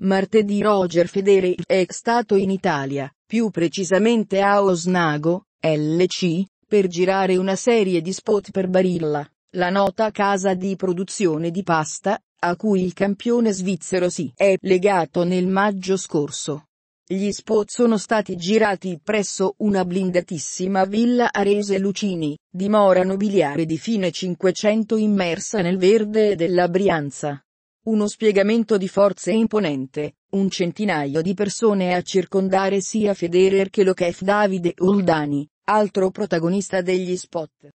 Martedì Roger Federer è stato in Italia, più precisamente a Osnago, LC, per girare una serie di spot per Barilla, la nota casa di produzione di pasta, a cui il campione svizzero si è legato nel maggio scorso. Gli spot sono stati girati presso una blindatissima villa Arese Lucini, dimora nobiliare di fine Cinquecento immersa nel verde della Brianza. Uno spiegamento di forze imponente, un centinaio di persone a circondare sia Federer che Lokef Davide Uldani, altro protagonista degli spot.